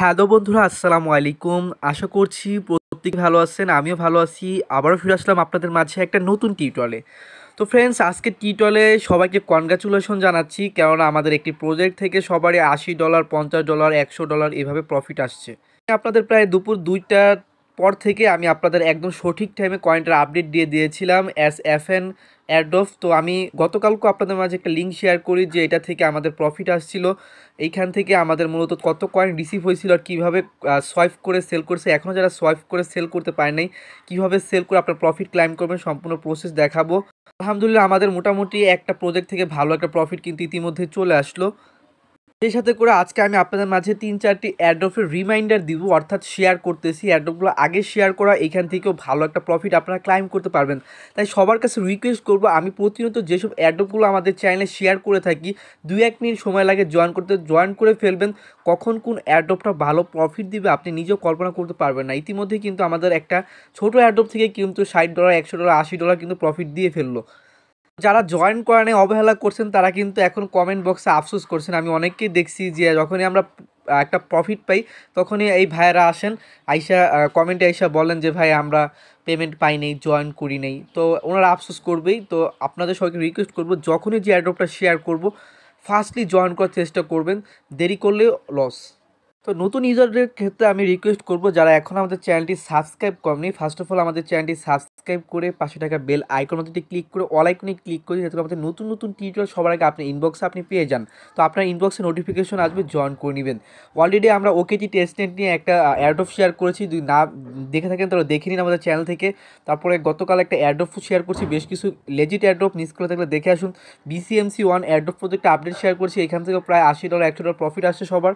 hello বন্ধুরা আসসালামু আলাইকুম আশা করছি প্রত্যেক ভালো আছেন আমিও ভালো আছি আবারও ফিরে আসলাম আপনাদের মাঝে একটা নতুন টিউটলে তো ফ্রেন্ডস আজকের টিউটলে সবাইকে কনগ্রাচুলেশন জানাচ্ছি কেননা আমাদের একটি প্রজেক্ট থেকে সবারই আশি ডলার পঞ্চাশ ডলার একশো ডলার এভাবে প্রফিট আসছে আপনাদের প্রায় দুপুর দুইটার পর থেকে আমি আপনাদের একদম সঠিক টাইমে কয়েনটার আপডেট দিয়ে দিয়েছিলাম এস এফ এন অ্যাডোভ তো আমি গতকালকে আপনাদের মাঝে একটা লিঙ্ক শেয়ার করি যে এটা থেকে আমাদের প্রফিট আসছিল এইখান থেকে আমাদের মূলত কত কয়েন রিসিভ হয়েছিল আর কীভাবে সোয়াইফ করে সেল করছে এখনও যারা সোয়াইফ করে সেল করতে পারে নাই কীভাবে সেল করে আপনার প্রফিট ক্লাইম করবেন সম্পূর্ণ প্রসেস দেখাবো আলহামদুলিল্লাহ আমাদের মোটামুটি একটা প্রজেক্ট থেকে ভালো একটা প্রফিট কিন্তু ইতিমধ্যে চলে আসলো সেই সাথে করে আজকে আমি আপনাদের মাঝে তিন চারটি অ্যাড্রফের রিমাইন্ডার দিব অর্থাৎ শেয়ার করতেছি অ্যাড্রপগুলো আগে শেয়ার করা এখান থেকেও ভালো একটা প্রফিট আপনারা ক্লাইম করতে পারবেন তাই সবার কাছে রিকোয়েস্ট করব আমি প্রতিনিয়ত যেসব অ্যাড্রপগুলো আমাদের চ্যানেলে শেয়ার করে থাকি দু এক মিনিট সময় লাগে জয়েন করতে জয়েন করে ফেলবেন কখন কোন অ্যাডোপটা ভালো প্রফিট দিবে আপনি নিজেও কল্পনা করতে পারবেন না ইতিমধ্যেই কিন্তু আমাদের একটা ছোট অ্যাডোপ থেকে কিন্তু ষাট ডলার একশো ডলার আশি ডলার কিন্তু প্রফিট দিয়ে ফেললো যারা জয়েন করা নেই অবহেলা করছেন তারা কিন্তু এখন কমেন্ট বক্সে আফসোস করছেন আমি অনেককেই দেখছি যে যখনই আমরা একটা প্রফিট পাই তখনই এই ভাইয়েরা আসেন আইসা কমেন্টে আইসা বলেন যে ভাই আমরা পেমেন্ট পাই নেই জয়েন করি নেই তো ওনারা আফসোস করবেই তো আপনাদের সবাইকে রিকোয়েস্ট করবো যখনই যে অ্যাড্রপটা শেয়ার করব ফার্স্টলি জয়েন করার চেষ্টা করবেন দেরি করলে লস তো নতুন ইউজারদের ক্ষেত্রে আমি রিকোয়েস্ট করব যারা এখন আমাদের চ্যানেলটি সাবস্ক্রাইব করেনি ফার্স্ট অফ অল আমাদের চ্যানেলটি সাবস্ক্রাইব করে পাশে টাকা বেল আইকন মধ্যে ক্লিক করে অল আইকনে ক্লিক করে যাতে আমাদের নতুন নতুন টিউটোরিয়াল সবার আগে আপনি ইনবক্সে আপনি পেয়ে যান তো আপনার ইনবক্সে নোটিফিকেশন আসবে জয়েন করে নেবেন অলরেডি আমরা ওকেটি টেস্টেন্ট নিয়ে একটা অফ শেয়ার করেছি যদি না দেখে থাকেন তাহলে দেখে নিন আমাদের চ্যানেল থেকে তারপরে গতকাল একটা অফ শেয়ার করছি বেশ কিছু লেজিট অফ মিস করে থাকলে দেখে আসুন বিসিএমসি ওয়ান অফ প্রজেক্টে আপডেট শেয়ার করছি এখান থেকে প্রায় আশি ডলার একশো ডলার প্রফিট আসছে সবার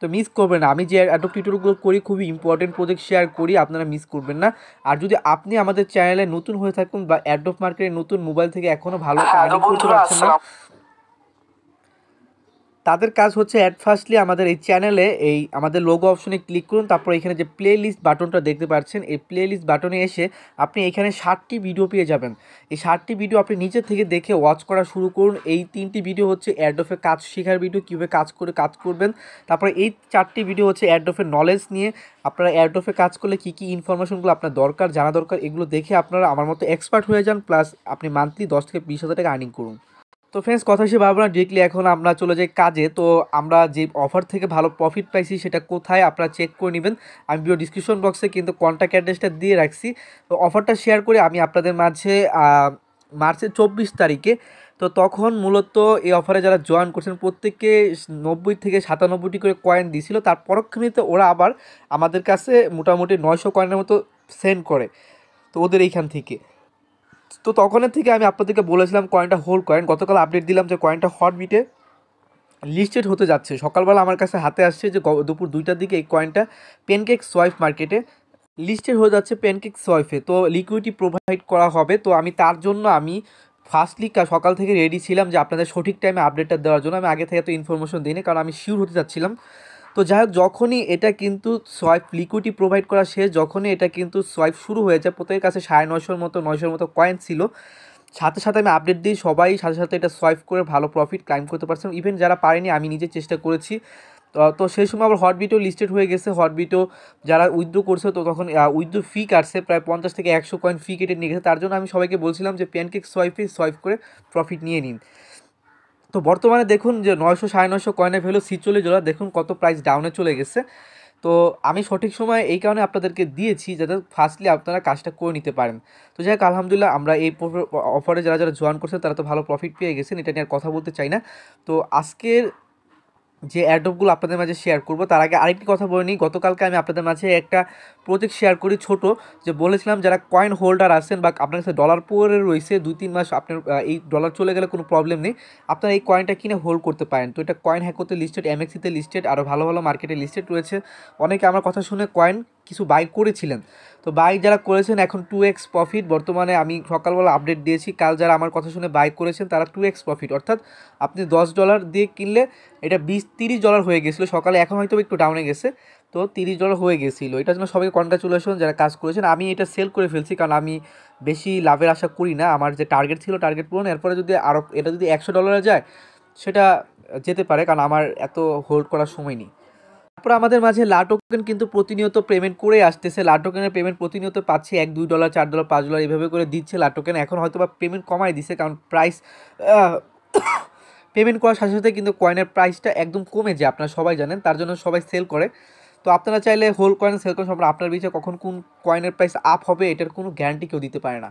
তো মিস করবেন না আমি যে অ্যাডোপ টিউটোরিয়ালগুলো করি খুবই ইম্পর্টেন্ট প্রজেক্ট শেয়ার করি আপনারা মিস করবেন না আর যদি আপনি আমাদের চ্যানেলে নতুন হয়ে থাকুন বা অ্যাডোপ মার্কেটে নতুন মোবাইল থেকে এখনও ভালো হ্যাঁ, করতে পারছেন না তাদের কাজ হচ্ছে অ্যাট ফার্স্টলি আমাদের এই চ্যানেলে এই আমাদের লোগো অপশনে ক্লিক করুন তারপর এখানে যে প্লে লিস্ট বাটনটা দেখতে পাচ্ছেন এই প্লে লিস্ট বাটনে এসে আপনি এখানে ষাটটি ভিডিও পেয়ে যাবেন এই ষাটটি ভিডিও আপনি নিজে থেকে দেখে ওয়াচ করা শুরু করুন এই তিনটি ভিডিও হচ্ছে অ্যাডোফে কাজ শেখার ভিডিও কীভাবে কাজ করে কাজ করবেন তারপরে এই চারটি ভিডিও হচ্ছে অ্যাডোফের নলেজ নিয়ে আপনারা অ্যাডোফে কাজ করলে কী কী ইনফরমেশনগুলো আপনার দরকার জানা দরকার এগুলো দেখে আপনারা আমার মতো এক্সপার্ট হয়ে যান প্লাস আপনি মান্থলি দশ থেকে বিশ হাজার টাকা আর্নিং করুন তো ফ্রেন্ডস কথা হিসেবে না ডিরেক্টলি এখন আমরা চলে যাই কাজে তো আমরা যে অফার থেকে ভালো প্রফিট পাইছি সেটা কোথায় আপনারা চেক করে নেবেন আমি ভিডিও ডিসক্রিপশন বক্সে কিন্তু কন্ট্যাক্ট অ্যাড্রেসটা দিয়ে রাখছি তো অফারটা শেয়ার করে আমি আপনাদের মাঝে মার্চের চব্বিশ তারিখে তো তখন মূলত এই অফারে যারা জয়েন করছেন প্রত্যেককে নব্বই থেকে সাতানব্বইটি করে কয়েন দিয়েছিল তার পরক্ষণিতে ওরা আবার আমাদের কাছে মোটামুটি নয়শো কয়েনের মতো সেন্ড করে তো ওদের এইখান থেকে তো তখনের থেকে আমি আপনাদেরকে বলেছিলাম কয়েনটা হোল্ড কয়েন গতকাল আপডেট দিলাম যে কয়েনটা হট বিটে লিস্টেড হতে যাচ্ছে সকালবেলা আমার কাছে হাতে আসছে যে দুপুর দুইটার দিকে এই কয়েনটা পেনকেক সোয়াইফ মার্কেটে লিস্টেড হয়ে যাচ্ছে প্যানকেক সোয়াইফে তো লিকুইডিটি প্রোভাইড করা হবে তো আমি তার জন্য আমি ফার্স্টলি সকাল থেকে রেডি ছিলাম যে আপনাদের সঠিক টাইমে আপডেটটা দেওয়ার জন্য আমি আগে থেকে তো ইনফরমেশন দিইনি কারণ আমি শিওর হতে যাচ্ছিলাম তো যাই হোক যখনই এটা কিন্তু সোয়াইপ লিকুইডি প্রোভাইড করা শেষ যখনই এটা কিন্তু সোয়াইপ শুরু হয়ে যায় প্রত্যেকের কাছে সাড়ে নশোর মতো নয়শোর মতো কয়েন ছিল সাথে সাথে আমি আপডেট দিই সবাই সাথে সাথে এটা সোয়াইপ করে ভালো প্রফিট ক্লাইম করতে পারছিলাম ইভেন যারা পারেনি আমি নিজে চেষ্টা করেছি তো সেই সময় আবার হটবিটও লিস্টেড হয়ে গেছে হটবিটও যারা উইথড্রো করছে তো তখন উইথড্রো ফি কাটছে প্রায় পঞ্চাশ থেকে একশো কয়েন ফি কেটে নিয়ে গেছে তার জন্য আমি সবাইকে বলছিলাম যে প্যানকেক সোয়াইপে সোয়াইপ করে প্রফিট নিয়ে নিন তো বর্তমানে দেখুন যে নয়শো সাড়ে নয়শো কয়েনের ভ্যালু চলে যাওয়া দেখুন কত প্রাইস ডাউনে চলে গেছে তো আমি সঠিক সময় এই কারণে আপনাদেরকে দিয়েছি যাতে ফার্স্টলি আপনারা কাজটা করে নিতে পারেন তো যাই হোক আলহামদুলিল্লাহ আমরা এই অফারে যারা যারা জয়েন করছেন তারা তো ভালো প্রফিট পেয়ে গেছেন এটা নিয়ে আর কথা বলতে চাই না তো আজকের যে অ্যাডপগুলো আপনাদের মাঝে শেয়ার করব তার আগে আরেকটি কথা বলে নিই গতকালকে আমি আপনাদের মাঝে একটা প্রজেক্ট শেয়ার করি ছোট যে বলেছিলাম যারা কয়েন হোল্ডার আছেন বা আপনার কাছে ডলার পরে রয়েছে দুই তিন মাস আপনার এই ডলার চলে গেলে কোনো প্রবলেম নেই আপনারা এই কয়েনটা কিনে হোল্ড করতে পারেন তো এটা কয়েন হ্যাক করতে লিস্টেড এমএক্সিতে লিস্টেড আরও ভালো ভালো মার্কেটে লিস্টেড রয়েছে অনেকে আমার কথা শুনে কয়েন কিছু বাই করেছিলেন তো বাই যারা করেছেন এখন টু এক্স প্রফিট বর্তমানে আমি সকালবেলা আপডেট দিয়েছি কাল যারা আমার কথা শুনে বাই করেছেন তারা টু এক্স প্রফিট অর্থাৎ আপনি দশ ডলার দিয়ে কিনলে এটা বিশ তিরিশ ডলার হয়ে গেছিলো সকালে এখন হয়তো একটু ডাউনে গেছে তো তিরিশ ডলার হয়ে গেছিলো এটার জন্য সবাই কনগ্রাচুলেশন যারা কাজ করেছেন আমি এটা সেল করে ফেলছি কারণ আমি বেশি লাভের আশা করি না আমার যে টার্গেট ছিল টার্গেট পূরণ এরপরে যদি আরও এটা যদি একশো ডলারে যায় সেটা যেতে পারে কারণ আমার এত হোল্ড করার সময় নেই তারপর আমাদের মাঝে লাটোকেন কিন্তু প্রতিনিয়ত পেমেন্ট করে আসতেছে লাটোকেনের পেমেন্ট প্রতিনিয়ত পাচ্ছে এক দুই ডলার চার ডলার পাঁচ ডলার এভাবে করে দিচ্ছে লাটোকেন এখন হয়তো বা পেমেন্ট কমাই দিছে কারণ প্রাইস পেমেন্ট করার সাথে সাথে কিন্তু কয়েনের প্রাইসটা একদম কমে যায় আপনারা সবাই জানেন তার জন্য সবাই সেল করে তো আপনারা চাইলে হোল কয়েন সেল করেন সম্পর্কে আপনার বিচে কখন কোন কয়েনের প্রাইস আপ হবে এটার কোনো গ্যারান্টি কেউ দিতে পারে না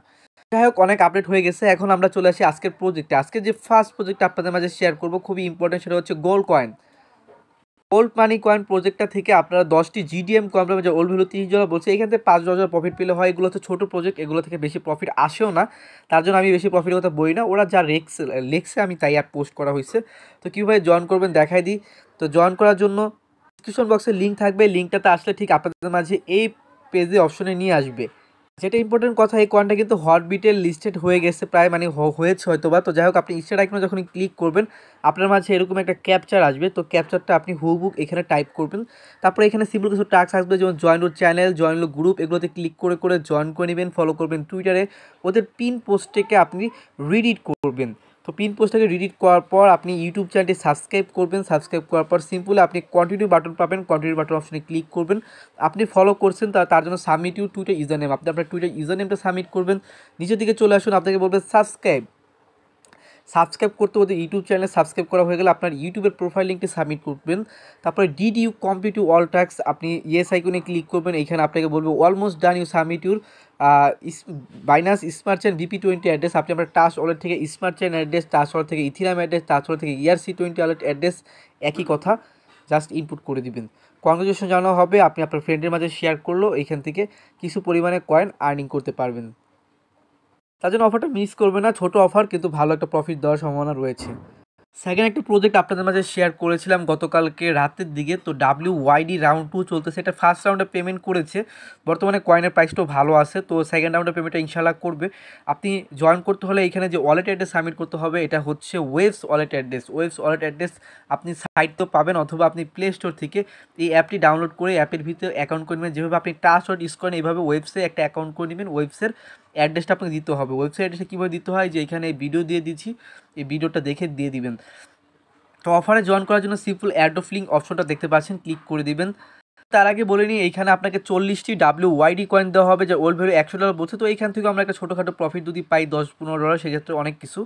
যাই হোক অনেক আপডেট হয়ে গেছে এখন আমরা চলে আসি আজকের প্রজেক্টে আজকে যে ফার্স্ট প্রজেক্ট আপনাদের মাঝে শেয়ার করবো খুবই ইম্পর্টেন্ট সেটা হচ্ছে gold coin old money coin প্রজেক্টটা থেকে আপনারা দশটি জিডিএম কয়েন পাবেন যে ওল্ড ভ্যালু তিরিশ ডলার বলছে এখান থেকে পাঁচ ডলার প্রফিট পেলে হয় এগুলো হচ্ছে ছোটো প্রজেক্ট এগুলো থেকে বেশি প্রফিট আসেও না তার জন্য আমি বেশি প্রফিটের কথা বই না ওরা যা রেক্স লেখছে আমি তাই অ্যাপ পোস্ট করা হয়েছে তো কীভাবে জয়েন করবেন দেখাই দিই তো জয়েন করার জন্য ডিসক্রিপশন বক্সে লিঙ্ক থাকবে লিঙ্কটাতে আসলে ঠিক আপনাদের মাঝে এই পেজে অপশনে নিয়ে আসবে যেটা ইম্পর্টেন্ট কথা এই কয়েনটা কিন্তু হটবিটে লিস্টেড হয়ে গেছে প্রায় মানে হয়েছে হয়তো বা তো যাই হোক আপনি ইনস্টার আইকনে যখন ক্লিক করবেন আপনার মাঝে এরকম একটা ক্যাপচার আসবে তো ক্যাপচারটা আপনি হুবুক এখানে টাইপ করবেন তারপরে এখানে সিম্পল কিছু টাস্ক আসবে যেমন join road channel join road group এগুলোতে ক্লিক করে করে জয়েন করে নেবেন ফলো করবেন টুইটারে ওদের পিন পোস্টটিকে আপনি রিডিট করবেন তো পিন পোস্টটাকে রিডিট করার পর আপনি ইউটিউব চ্যানেলটি সাবস্ক্রাইব করবেন সাবস্ক্রাইব করার পর সিম্পলি আপনি কন্টিনিউ বাটন পাবেন কন্টিনিউ বাটন অপশানে ক্লিক করবেন আপনি ফলো করছেন তার জন্য submit you Twitter user name আপনি আপনার টুইটার ইউজার নেমটা সাবমিট করবেন নিচের দিকে চলে আসুন আপনাকে বলবেন সাবস্ক্রাইব সাবস্ক্রাইব করতে বলতে ইউটিউব চ্যানেলে সাবস্ক্রাইব করা হয়ে গেলে আপনার ইউটিউবের প্রোফাইল লিঙ্কটি সাবমিট করবেন তারপরে did you complete you all task আপনি ইয়েস আইকনে ক্লিক করবেন এখানে আপনাকে বলবে almost done you submit your Binance smart chain V P twenty address আপনি আপনার টাচ ওয়ালেট থেকে smart chain address touch wallet থেকে ইথিরাম অ্যাড্রেস টাচ ওয়ালেট থেকে ইয়ারসি টোয়েন্টি ওয়ালেট অ্যাড্রেস একই কথা জাস্ট ইনপুট করে দিবেন কনভারজেশন জানানো হবে আপনি আপনার ফ্রেন্ডের মাঝে শেয়ার করলো এইখান থেকে কিছু পরিমাণে কয়েন আর্নিং করতে পারবেন তার জন্য অফারটা মিস করবে না ছোট অফার কিন্তু ভালো একটা প্রফিট দেওয়ার সম্ভাবনা রয়েছে সেকেন্ড একটা প্রজেক্ট আপনাদের মাঝে শেয়ার করেছিলাম গতকালকে রাতের দিকে তো ডাব্লিউ ওয়াইডি রাউন্ড টু চলতেছে এটা ফার্স্ট রাউন্ডে পেমেন্ট করেছে বর্তমানে কয়েনের প্রাইসটাও ভালো আছে তো সেকেন্ড রাউন্ডে পেমেন্টটা ইনশাল্লাহ করবে আপনি জয়েন করতে হলে এখানে যে ওয়ালেট অ্যাড্রেস সাবমিট করতে হবে এটা হচ্ছে waves wallet address waves wallet address আপনি সাইট তো পাবেন অথবা আপনি প্লে স্টোর থেকে এই অ্যাপটি ডাউনলোড করে অ্যাপের ভিতরে অ্যাকাউন্ট করে নেবেন যেভাবে আপনি টাচ ওয়ার্ড ইউজ করেন এইভাবে ওয়েবসে একটা অ্যাকাউন্ট করে নেবেন ওয়েবসের অ্যাড্রেসটা আপনাকে দিতে হবে ওয়েবসাইট কীভাবে দিতে হয় যে এখানে ভিডিও দিয়ে দিচ্ছি এই ভিডিওটা দেখে দিয়ে দিবেন তো অফারে জয়েন করার জন্য সিম্পল অ্যাড অফ লিঙ্ক অপশনটা দেখতে পাচ্ছেন ক্লিক করে দিবেন তার আগে বলে নিই এইখানে আপনাকে চল্লিশটি ডাব্লিউ ওয়াইডি কয়েন দেওয়া হবে যা ওল্ড ভ্যালু একশো ডলার বলছে তো এইখান থেকে আমরা একটা ছোটোখাটো প্রফিট যদি পাই দশ পনেরো ডলার সেক্ষেত্রে অনেক কিছু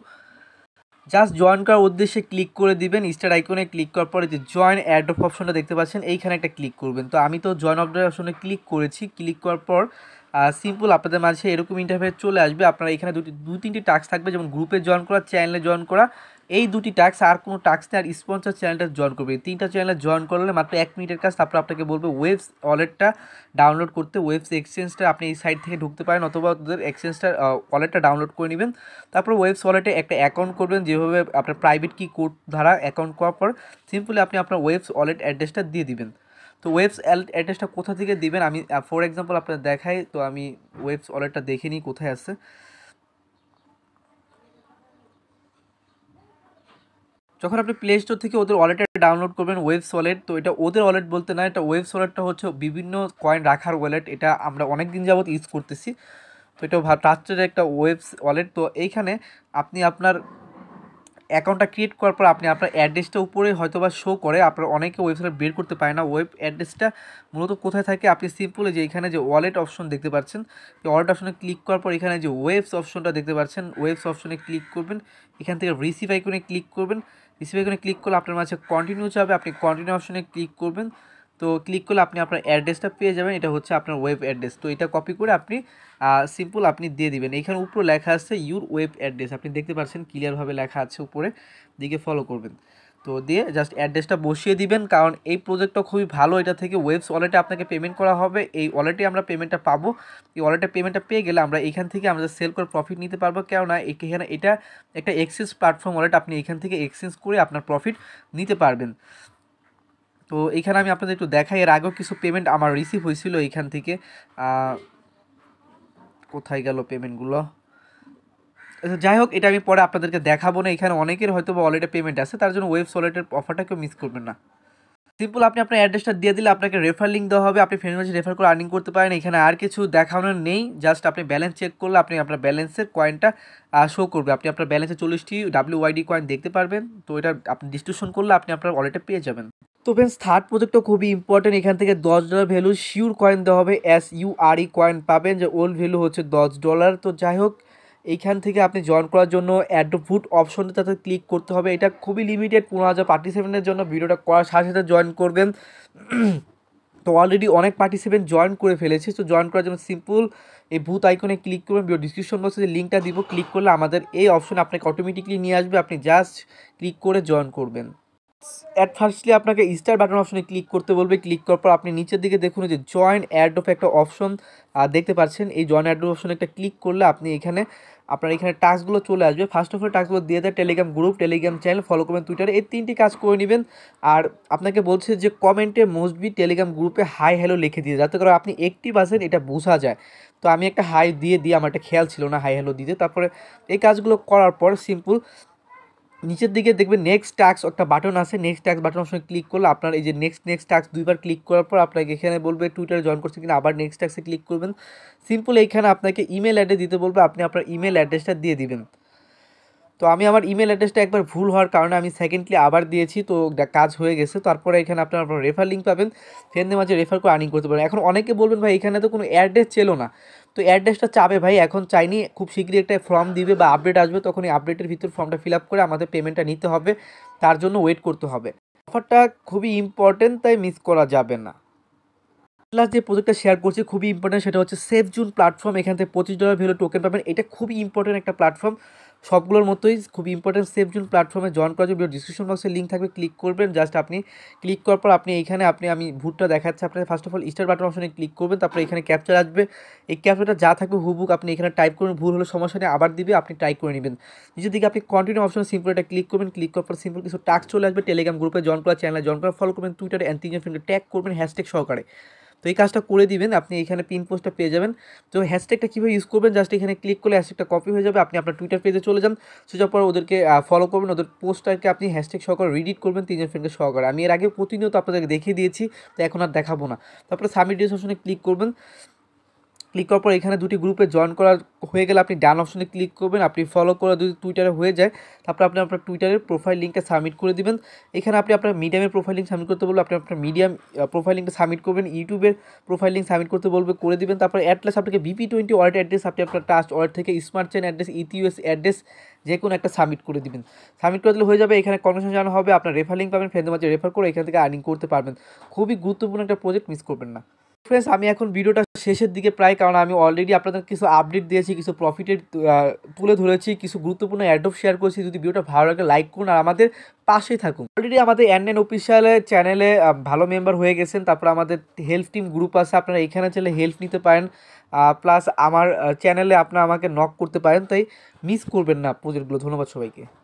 জাস্ট জয়েন করার উদ্দেশ্যে ক্লিক করে দিবেন স্টার আইকনে ক্লিক করার পরে যে জয়েন অ্যাড অফ অপশনটা দেখতে পাচ্ছেন এইখানে একটা ক্লিক করবেন তো আমি তো জয়েন অফ অপশনে ক্লিক করেছি ক্লিক করার পর সিম্পল আপনাদের মাঝে এরকম ইন্টারফেস চলে আসবে আপনারা এখানে দুটি দু তিনটি টাস্ক থাকবে যেমন গ্রুপে জয়েন করা চ্যানেলে জয়েন করা এই দুটি টাস্ক আর কোনো টাস্ক নেই আর স্পন্সর চ্যানেলটা জয়েন করবে তিনটা চ্যানেলে জয়েন করলে মাত্র এক মিনিটের কাজ তারপর আপনাকে বলবে ওয়েবস ওয়ালেটটা ডাউনলোড করতে ওয়েবস এক্সচেঞ্জটা আপনি এই সাইট থেকে ঢুকতে পারেন অথবা ওদের এক্সচেঞ্জটা ওয়ালেটটা ডাউনলোড করে নেবেন তারপর ওয়েবস ওয়ালেটে একটা অ্যাকাউন্ট করবেন যেভাবে আপনার প্রাইভেট কি কোড দ্বারা অ্যাকাউন্ট করার পর সিম্পলি আপনি আপনার ওয়েবস ওয়ালেট অ্যাড্রেসটা দিয়ে দিবেন তো ওয়েবস অ্যাড্রেসটা কোথা থেকে দিবেন আমি ফর এক্সাম্পল আপনার দেখাই তো আমি ওয়েবস ওয়ালেটটা দেখে নিই কোথায় আছে যখন আপনি প্লে স্টোর থেকে ওদের ওয়ালেটটা ডাউনলোড করবেন ওয়েবস ওয়ালেট তো এটা ওদের ওয়ালেট বলতে না এটা ওয়েবস ওয়ালেটটা হচ্ছে বিভিন্ন কয়েন রাখার ওয়ালেট এটা আমরা অনেক দিন যাবত ইউজ করতেছি তো এটা ট্রাস্টের একটা ওয়েবস ওয়ালেট তো এইখানে আপনি আপনার অ্যাকাউন্টটা ক্রিয়েট করার পর আপনি আপনার অ্যাড্রেসটা উপরে হয়তো বা শো করে আপনার অনেকে ওয়েবসাইট বের করতে পারে না ওয়েব অ্যাড্রেসটা মূলত কোথায় থাকে আপনি সিম্পলে যে এখানে যে ওয়ালেট অপশন দেখতে পাচ্ছেন এই ওয়ালেট অপশনে ক্লিক করার পর এখানে যে ওয়েবস অপশনটা দেখতে পাচ্ছেন ওয়েবস অপশনে ক্লিক করবেন এখান থেকে রিসিভ আইকনে ক্লিক করবেন রিসিভ আইকনে ক্লিক করলে আপনার মাঝে কন্টিনিউ চাবে আপনি কন্টিনিউ অপশনে ক্লিক করবেন তো ক্লিক করলে আপনি আপনার অ্যাড্রেসটা পেয়ে যাবেন এটা হচ্ছে আপনার ওয়েব অ্যাড্রেস তো এটা কপি করে আপনি সিম্পল আপনি দিয়ে দিবেন এখানে উপরে লেখা আছে ইউর ওয়েব অ্যাড্রেস আপনি দেখতে পাচ্ছেন ক্লিয়ারভাবে লেখা আছে উপরে দিকে ফলো করবেন তো দিয়ে জাস্ট অ্যাড্রেসটা বসিয়ে দিবেন কারণ এই প্রজেক্টটা খুবই ভালো এটা থেকে ওয়েবস ওয়ালেটে আপনাকে পেমেন্ট করা হবে এই ওয়ালেটে আমরা পেমেন্টটা পাবো এই ওয়ালেটে পেমেন্টটা পেয়ে গেলে আমরা এখান থেকে আমাদের সেল করে প্রফিট নিতে পারবো কেননা এখানে এটা একটা এক্সচেঞ্জ প্ল্যাটফর্ম ওয়ালেট আপনি এখান থেকে এক্সচেঞ্জ করে আপনার প্রফিট নিতে পারবেন তো এইখানে আমি আপনাদের একটু দেখাই এর আগেও কিছু পেমেন্ট আমার রিসিভ হয়েছিল এইখান থেকে কোথায় গেল পেমেন্টগুলো আচ্ছা যাই হোক এটা আমি পরে আপনাদেরকে দেখাবো না এখানে অনেকের হয়তো বা অলরেডি পেমেন্ট আছে তার জন্য ওয়েব সলেটের অফারটা কেউ মিস করবেন না সিম্পল আপনি আপনার অ্যাড্রেসটা দিয়ে দিলে আপনাকে রেফার লিঙ্ক দেওয়া হবে আপনি ফ্রেন্ড মাঝে রেফার করে আর্নিং করতে পারেন এখানে আর কিছু দেখানোর নেই জাস্ট আপনি ব্যালেন্স চেক করলে আপনি আপনার ব্যালেন্সের কয়েনটা শো করবে আপনি আপনার ব্যালেন্সে চল্লিশটি ডাব্লিউ ওয়াইডি কয়েন দেখতে পারবেন তো এটা আপনি ডিস্ট্রিবিউশন করলে আপনি আপনার ওয়ালেটে পেয়ে যাবেন তো ফ্রেন্ডস থার্ড প্রজেক্টটা খুবই ইম্পর্টেন্ট এখান থেকে দশ ডলার ভ্যালু শিওর কয়েন দেওয়া হবে S U R E coin পাবেন যে ওল্ড ভ্যালু হচ্ছে দশ ডলার তো যাই হোক এইখান থেকে আপনি জয়েন করার জন্য ফুট অপশনটা তাতে ক্লিক করতে হবে এটা খুবই লিমিটেড পনেরো হাজার পার্টিসিপেন্টের জন্য ভিডিওটা করার সাথে সাথে জয়েন করবেন তো অলরেডি অনেক পার্টিসিপেন্ট জয়েন করে ফেলেছে তো জয়েন করার জন্য সিম্পল এই ভূত আইকনে ক্লিক করবেন ভিডিও ডিসক্রিপশন বক্সে যে লিঙ্কটা দিব ক্লিক করলে আমাদের এই অপশন আপনাকে অটোমেটিকলি নিয়ে আসবে আপনি জাস্ট ক্লিক করে জয়েন করবেন অ্যাড ফার্স্টলি আপনাকে স্টার বাটন অপশনে ক্লিক করতে বলবে ক্লিক করার পর আপনি নিচের দিকে দেখুন যে জয়েন অ্যাড অফ একটা অপশন দেখতে পাচ্ছেন এই জয়েন অ্যাড অপশনে একটা ক্লিক করলে আপনি এখানে আপনার এখানে টাস্কগুলো চলে আসবে ফার্স্ট অফ অল টাস্কগুলো দিয়ে দেয় Telegram group Telegram channel follow করবেন টুইটার এই তিনটি কাজ করে নেবেন আর আপনাকে বলছে যে কমেন্টে মোস্টবি টেলিগ্রাম গ্রুপে হাই হ্যালো লিখে দিয়ে যাতে করে আপনি একটি আছেন এটা বোঝা যায় তো আমি একটা হাই দিয়ে দিয়ে আমার একটা খেয়াল ছিল না হাই হ্যালো দিতে তারপরে এই কাজগুলো করার পর সিম্পল নিচের দিকে দেখবেন নেক্সট ট্যাক্স একটা বাটন আছে নেক্সট ট্যাক্স বাটন সঙ্গে ক্লিক করলে আপনার এই যে নেক্সট নেক্সট ট্যাক্স দুইবার ক্লিক করার পর আপনাকে এখানে বলবে টুইটারে জয়েন করছে কিনা আবার নেক্সট ট্যাক্সে ক্লিক করবেন সিম্পল এইখানে আপনাকে ইমেল অ্যাড্রেস দিতে বলবে আপনি আপনার ইমেল অ্যাড্রেসটা দিয়ে দিবেন তো আমি আমার ইমেল অ্যাড্রেসটা একবার ভুল হওয়ার কারণে আমি সেকেন্ডলি আবার দিয়েছি তো কাজ হয়ে গেছে তারপরে এখানে আপনার আপনার রেফার লিঙ্ক পাবেন ফ্রেন্ডের মাঝে রেফার করে আর্নিং করতে পারেন এখন অনেকে বলবেন ভাই এখানে তো কোনো অ্যাড্রেস ছিল না তো অ্যাড্রেসটা চাবে ভাই এখন চাইনি খুব শীঘ্রই একটা ফর্ম দিবে বা আপডেট আসবে তখন এই আপডেটের ভিতর ফর্মটা ফিল করে আমাদের পেমেন্টটা নিতে হবে তার জন্য ওয়েট করতে হবে অফারটা খুবই ইম্পর্টেন্ট তাই মিস করা যাবে না প্লাস যে প্রজেক্টটা শেয়ার করছি খুবই ইম্পর্টেন্ট সেটা হচ্ছে সেফ জুন প্ল্যাটফর্ম এখান থেকে পঁচিশ ডলার ভেলো টোকেন পাবেন এটা খুবই ইম্পর্টেন্ট একটা প্ল্যাটফর্ম সবগুলোর মতোই খুব ইম্পর্টেন্ট জুন প্ল্যাটফর্মে জয়েন করার জন্য ডিসক্রিপশন বক্সে লিঙ্ক থাকবে ক্লিক করবেন জাস্ট আপনি ক্লিক করার পর আপনি এখানে আপনি আমি ভুটটা দেখাচ্ছি আপনি first of all star button অপশনে ক্লিক করবেন তারপরে এখানে ক্যাপচার আসবে এই ক্যাপচারটা যা থাকবে হুবুক আপনি এখানে টাইপ করবেন ভুল হলে সমস্যা নেই আবার দিবে আপনি টাইপ করে নেবেন নিজের দিকে আপনি কন্টিনিউ অপশনে সিম্পল এটা ক্লিক করবেন ক্লিক করার পর সিম্পল কিছু টাস্ক চলে আসবে টেলিগ্রাম গ্রুপে জয়েন করা চ্যানেলে জয়েন করা ফলো করবেন টুইটারে অ্যান্টিজেন ফিল্ডে ট্যাগ করবেন হ্যাশট্যাগ সহকারে তো এই কাজটা করে দিবেন আপনি এখানে পিন পোস্টটা পেয়ে যাবেন তো হ্যাশট্যাগটা কীভাবে ইউজ করবেন জাস্ট এখানে ক্লিক করলে হ্যাশট্যাগটা কপি হয়ে যাবে আপনি আপনার টুইটার পেজে চলে যান সেটার পর ওদেরকে ফলো করবেন ওদের পোস্টটাকে আপনি হ্যাশট্যাগ সহকারে রিডিট করবেন তিনজন ফ্রেন্ডকে সহকারে আমি এর আগে প্রতিনিয়ত আপনাদেরকে দেখিয়ে দিয়েছি তো এখন আর দেখাবো না তারপরে সাবমিট ডিসক্রিপশনে ক্লিক করবেন ক্লিক করার পর এখানে দুটি গ্রুপে জয়েন করা হয়ে গেলে আপনি ডান অপশনে ক্লিক করবেন আপনি ফলো করা যদি টুইটারে হয়ে যায় তারপরে আপনি আপনার টুইটারের প্রোফাইল লিঙ্কটা সাবমিট করে দেবেন এখানে আপনি আপনার মিডিয়ামের প্রোফাইল লিঙ্ক সাবমিট করতে বলবেন আপনি আপনার মিডিয়াম প্রোফাইল লিঙ্কটা সাবমিট করবেন ইউটিউবের প্রোফাইল লিঙ্ক সাবমিট করতে বলবে করে দেবেন তারপর অ্যাড্রেস আপনাকে বিপি টোয়েন্টি ওয়ার্ড অ্যাড্রেস আপনি আপনার টাস্ট ওয়ার্ড থেকে স্মার্ট চেন অ্যাড্রেস ইটিউএস অ্যাড্রেস যে কোনো একটা সাবমিট করে দিবেন সাবমিট করে দিলে হয়ে যাবে এখানে কনফার্মেশন জানানো হবে আপনার রেফার লিঙ্ক পাবেন ফ্রেন্ডের মাঝে রেফার করে এখান থেকে আর্নিং করতে পারবেন খুবই গুরুত্বপূর্ণ একটা প্রজেক্ট মিস করবেন না ফ্রেন্ডস আমি এখন ভিডিওটা শেষের দিকে প্রায় কারণ আমি অলরেডি আপনাদের কিছু আপডেট দিয়েছি কিছু প্রফিটের তুলে ধরেছি কিছু গুরুত্বপূর্ণ অ্যাডপ শেয়ার করেছি যদি ভিডিওটা ভালো লাগে লাইক করুন আর আমাদের পাশেই থাকুন অলরেডি আমাদের এন অফিসিয়াল চ্যানেলে ভালো মেম্বার হয়ে গেছেন তারপর আমাদের হেল্প টিম গ্রুপ আছে আপনারা এখানে চলে হেল্প নিতে পারেন প্লাস আমার চ্যানেলে আপনারা আমাকে নক করতে পারেন তাই মিস করবেন না প্রজেক্টগুলো ধন্যবাদ সবাইকে